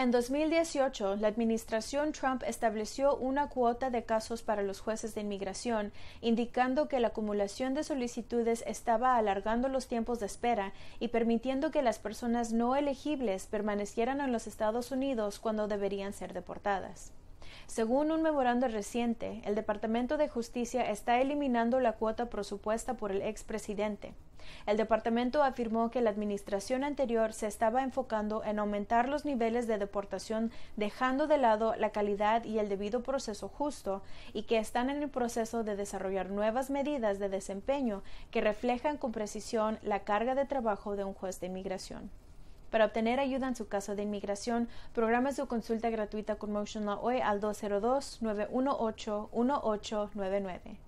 En 2018, la administración Trump estableció una cuota de casos para los jueces de inmigración, indicando que la acumulación de solicitudes estaba alargando los tiempos de espera y permitiendo que las personas no elegibles permanecieran en los Estados Unidos cuando deberían ser deportadas. Según un memorando reciente, el Departamento de Justicia está eliminando la cuota presupuesta por el expresidente. El departamento afirmó que la administración anterior se estaba enfocando en aumentar los niveles de deportación dejando de lado la calidad y el debido proceso justo y que están en el proceso de desarrollar nuevas medidas de desempeño que reflejan con precisión la carga de trabajo de un juez de inmigración. Para obtener ayuda en su caso de inmigración, programa su consulta gratuita con MotionLaw hoy al 202-918-1899.